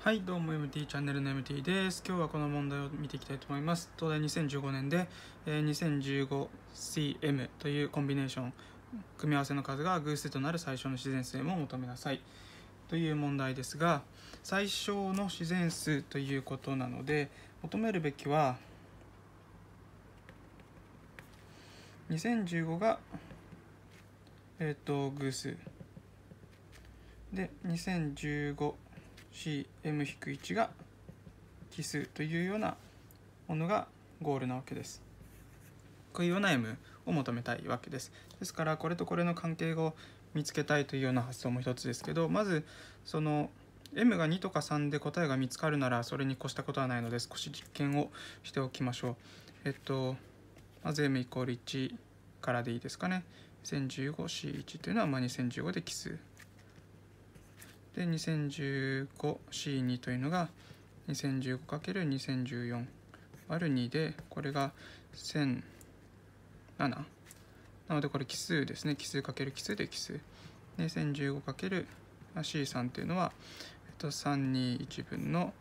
はいどうも MT チャンネルの MT です今日はこの問題を見ていきたいと思います東大2015年で 2015CM というコンビネーション組み合わせの数が偶数となる最小の自然数も求めなさいという問題ですが最小の自然数ということなので求めるべきは2015がえっ、ー、と偶数で2015 CM-1 が奇数というようなものがゴールなわけです。こういうような M を求めたいわけです。ですからこれとこれの関係を見つけたいというような発想も一つですけどまずその M が2とか3で答えが見つかるならそれに越したことはないので少し実験をしておきましょう。えっとまず M イコール1からでいいですかね。2015C1 というのはまあ2015で奇数。で 2015C2 というのが 2015×2014 ÷ 2でこれが1007なのでこれ奇数ですね奇数×奇数で奇数2 0 1 5 × c 3というのは、えっと、321分の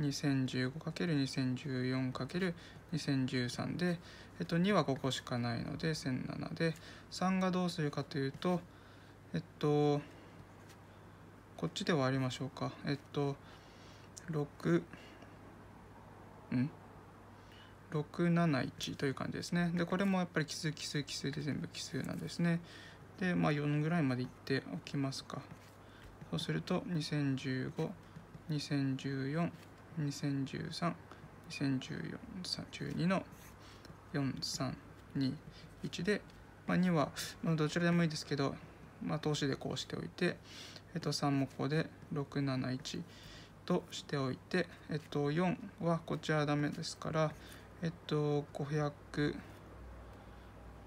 2015×2014×2013 で、えっと、2はここしかないので1007で3がどうするかというとえっとこっちでわりましょうかえっと6ん671という感じですねでこれもやっぱり奇数奇数奇数で全部奇数なんですねでまあ4ぐらいまでいっておきますかそうすると201520142013 201412の4321で、まあ、2は、どちらでもいいですけどまあ、通しでこうしておいて、えっと、3もここで671としておいて、えっと、4はこちらダメですから、えっと、500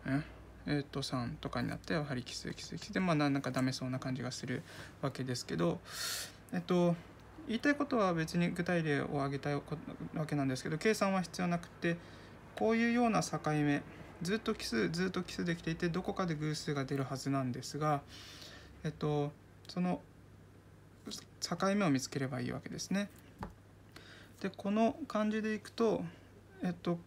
ええっと3とかになってやはり奇数奇数奇数でまあなんかダメそうな感じがするわけですけどえっと言いたいことは別に具体例を挙げたいわけなんですけど計算は必要なくてこういうような境目ずっと奇数ずっと奇数できていてどこかで偶数が出るはずなんですが、えっと、その境目を見つければいいわけですね。でこの感じでいくと、えっと、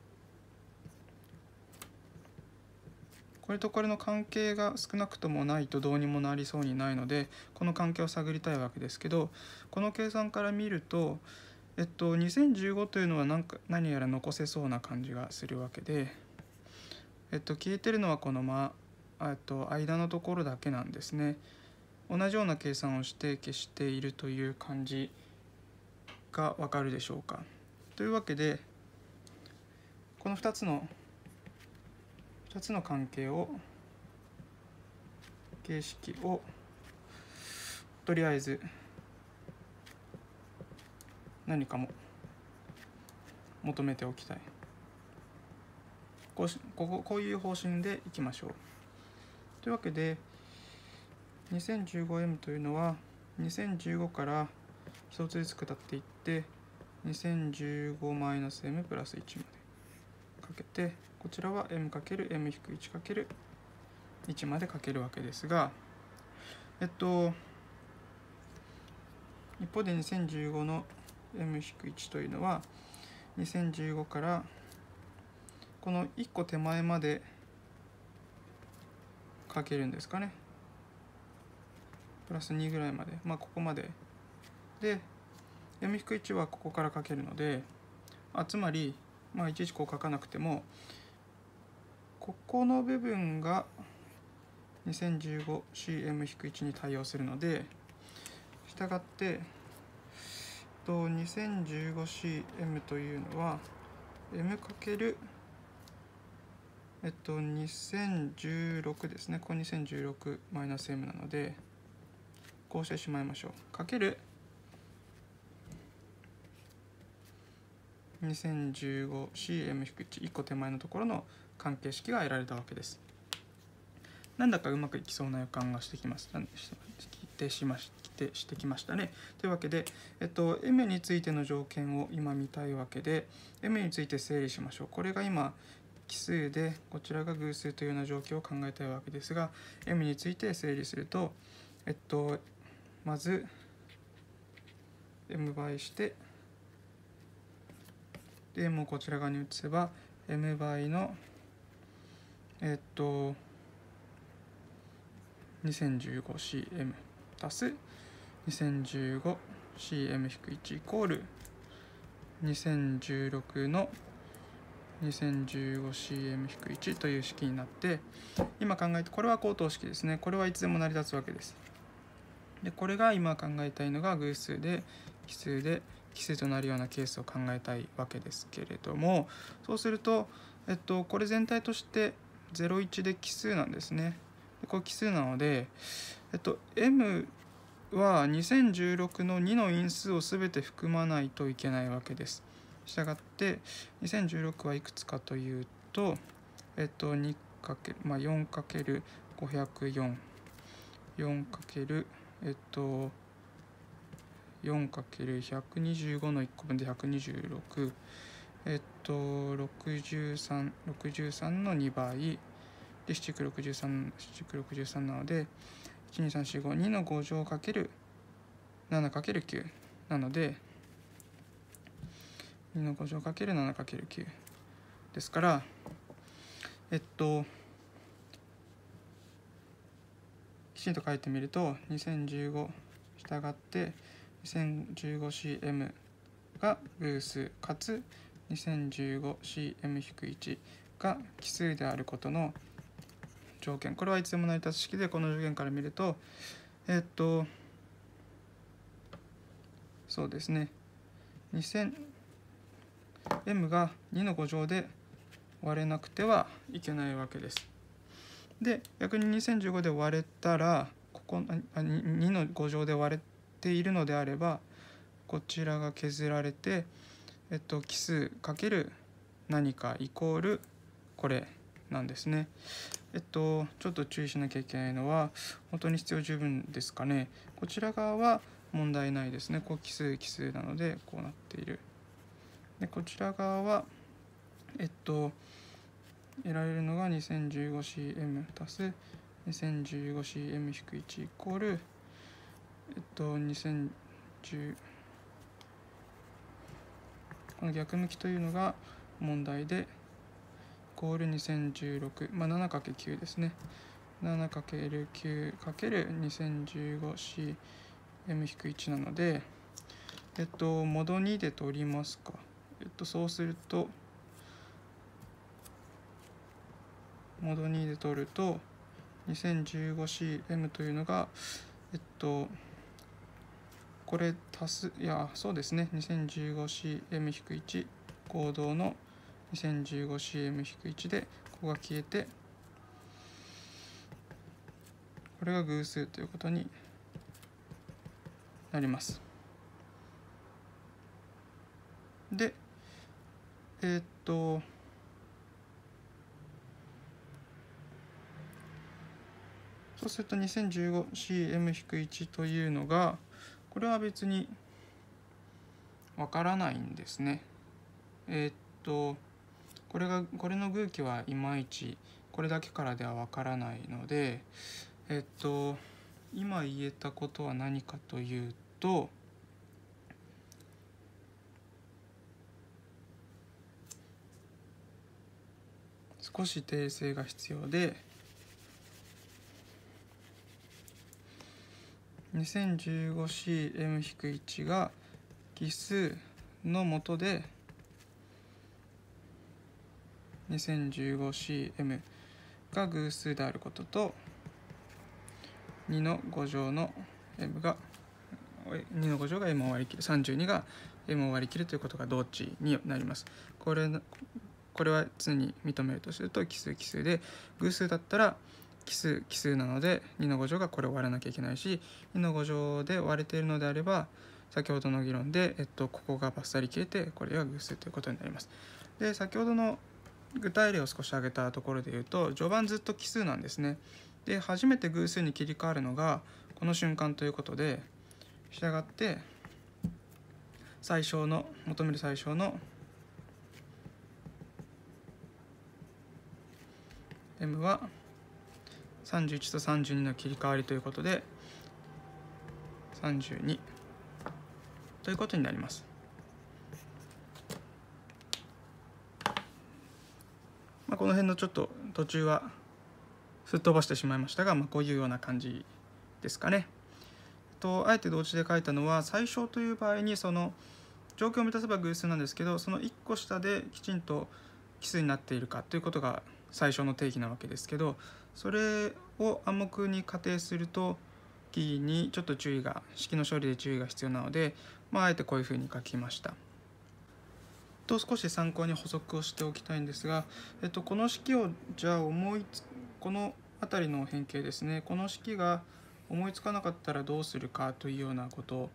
これとこれの関係が少なくともないとどうにもなりそうにないのでこの関係を探りたいわけですけどこの計算から見ると、えっと、2015というのは何か何やら残せそうな感じがするわけで。えっと、消えてるのはこの、ま、と間のところだけなんですね。同じような計算をして消しているという感じがわかるでしょうか。というわけでこの2つの2つの関係を形式をとりあえず何かも求めておきたい。こうしここういう方針でいきましょう。というわけで 2015M というのは2015から1つずつ下っていって2015マイナス M プラス1までかけてこちらは M×M-1×1 までかけるわけですがえっと一方で2015の M-1 というのは2015からこの1個手前までかけるんですかねプラス2ぐらいまでまあここまでで m-1 はここからかけるのであつまり、まあ、いちいちこう書かなくてもここの部分が 2015cm-1 に対応するのでしたがってと 2015cm というのは m×1 かけるえっと2016ですねここ2016マイナス m なのでこうしてしまいましょうかける2 0 1 5 c m 1 1個手前のところの関係式が得られたわけですなんだかうまくいきそうな予感がしてきます。してしましてしてきましたね。というわけで、えっと、M についての条件を今見たいわけで M について整理しましょう。これが今奇数でこちらが偶数というような状況を考えたいわけですが m について整理すると、えっと、まず m 倍してで m をこちら側に移せば m 倍のえっと 2015cm たす 2015cm-1 イコール2016の2015 2015CM-1 という式になって今考えてこれは高等式ですねこれはいつでも成り立つわけですでこれが今考えたいのが偶数で奇数で奇数となるようなケースを考えたいわけですけれどもそうすると、えっと、これ全体として01で奇数なんですねでこれ奇数なので、えっと、m は2016の2の因数を全て含まないといけないわけです。したがって2016はいくつかというと、えっと、2か4 × 504 4かけるえっと 4×125 の1個分で126えっと6363の2倍で7区63 7区63なので12345 2の5乗かける 7×9 なので2の5乗 ×7×9 ですからえっときちんと書いてみると2015従って 2015cm が偶数かつ 2015cm-1 が奇数であることの条件これはいつでも成り立つ式でこの条件から見るとえっとそうですね2000 m が2の5乗で割れなくてはいけないわけです。で逆に2015で割れたらここあ2の5乗で割れているのであればこちらが削られて、えっと、奇数かける何かイコールこれなんですね。えっと、ちょっと注意しなきゃいけないのは本当に必要十分ですかねこちら側は問題ないですねこう奇数奇数なのでこうなっている。こちら側は、えっと、得られるのが 2015cm 足す 2015cm-1 イコール、えっと、2010この逆向きというのが問題で、イコール2016、まあ、7×9 ですね。7×9×2015cm-1 なので、えっと、モド2で取りますか。えっと、そうすると、モード2で取ると、2015CM というのが、えっと、これ足す、いや、そうですね、2015CM-1 行動の 2015CM-1 で、ここが消えて、これが偶数ということになります。えー、っとそうすると 2015cm-1 というのがこれは別にわからないんですね。えー、っとこれがこれの空気はいまいちこれだけからではわからないのでえー、っと今言えたことは何かというと。少し訂正が必要で2 0 1 5 c m 1が奇数のもとで 2015cm が偶数であることと2の5乗の m が2の5乗が m を割り切る32が m を割り切るということが同値になります。これこれは常に認めるとすると奇数奇数で偶数だったら奇数奇数なので2の5乗がこれを割らなきゃいけないし2の5乗で割れているのであれば先ほどの議論で、えっと、ここがバッサリ消えてこれが偶数ということになります。で先ほどの具体例を少し挙げたところで言うと序盤ずっと奇数なんですね。で初めて偶数に切り替わるのがこの瞬間ということで従って最小の求める最小の M は31と32の切り替わりということで32ということになります。まあ、この辺のちょっと途中はすっ飛ばしてしまいましたが、まあ、こういうような感じですかね。とあえて同時で書いたのは最小という場合にその状況を満たせば偶数なんですけどその1個下できちんと奇数になっているかということが最初の定義なわけですけどそれを暗黙に仮定するとキーにちょっと注意が式の処理で注意が必要なので、まあ、あえてこういうふうに書きました。と少し参考に補足をしておきたいんですが、えっと、この式をじゃあ思いつこの辺りの変形ですねこの式が思いつかなかったらどうするかというようなこと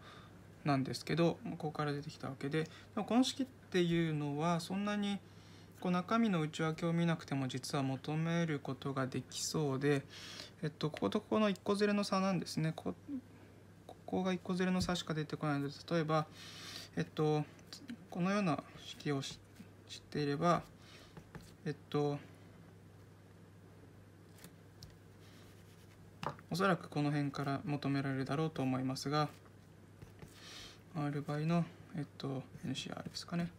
なんですけどここから出てきたわけででもこの式っていうのはそんなにこう中身の内訳を見なくても実は求めることができそうで、えっと、こことここの1個ずれの差なんですねここが1個ずれの差しか出てこないので例えば、えっと、このような式を知っていればえっとおそらくこの辺から求められるだろうと思いますが R 倍の、えっと、NCR ですかね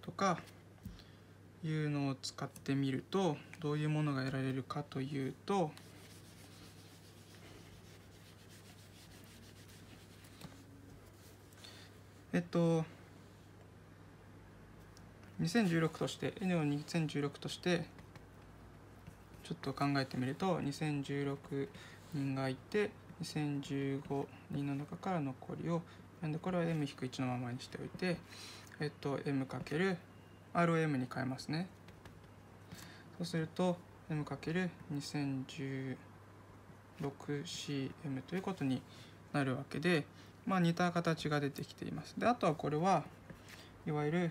とかいうのを使ってみるとどういうものが得られるかというとえっと2016として N を2016としてちょっと考えてみると2016人がいて2015人の中から残りをなんでこれは m-1 のままにしておいてえっと m× ROM に変えますねそうすると M×2016CM ということになるわけで、まあ、似た形が出てきていますであとはこれはいわゆる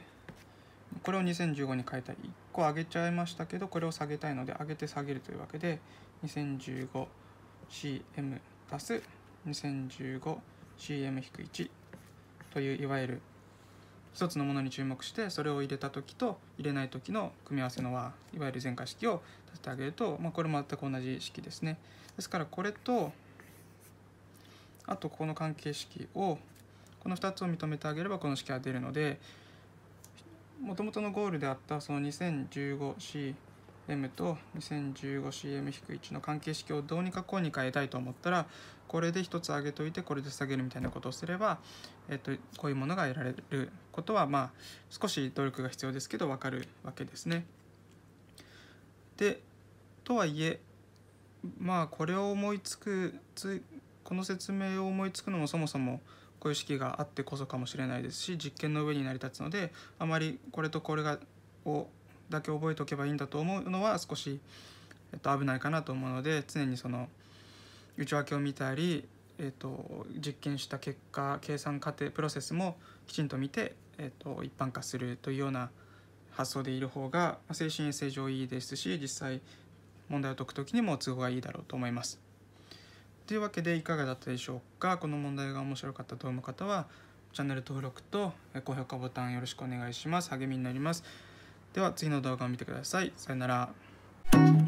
これを2015に変えたり1個上げちゃいましたけどこれを下げたいので上げて下げるというわけで 2015CM 足ス。2015CM-1 といういわゆる一つのものに注目してそれを入れた時と入れない時の組み合わせの和いわゆる全化式を立ててあげると、まあ、これも全く同じ式ですねですからこれとあとここの関係式をこの2つを認めてあげればこの式は出るのでもともとのゴールであったその2015 c M と 2015CM-1 の関係式をどうにかこうに変えたいと思ったらこれで1つ上げといてこれで下げるみたいなことをすれば、えっと、こういうものが得られることはまあ少し努力が必要ですけど分かるわけですね。でとはいえまあこれを思いつくつこの説明を思いつくのもそもそもこういう式があってこそかもしれないですし実験の上に成り立つのであまりこれとこれがをだけ覚えておけばいいんだと思うのは少し、えっと、危ないかなと思うので常にその内訳を見たり、えっと、実験した結果計算過程プロセスもきちんと見て、えっと、一般化するというような発想でいる方が精神衛生上いいですし実際問題を解く時にも都合がいいだろうと思います。というわけでいかがだったでしょうかこの問題が面白かったと思う方はチャンネル登録と高評価ボタンよろしくお願いします励みになります。では次の動画を見てください。さよなら。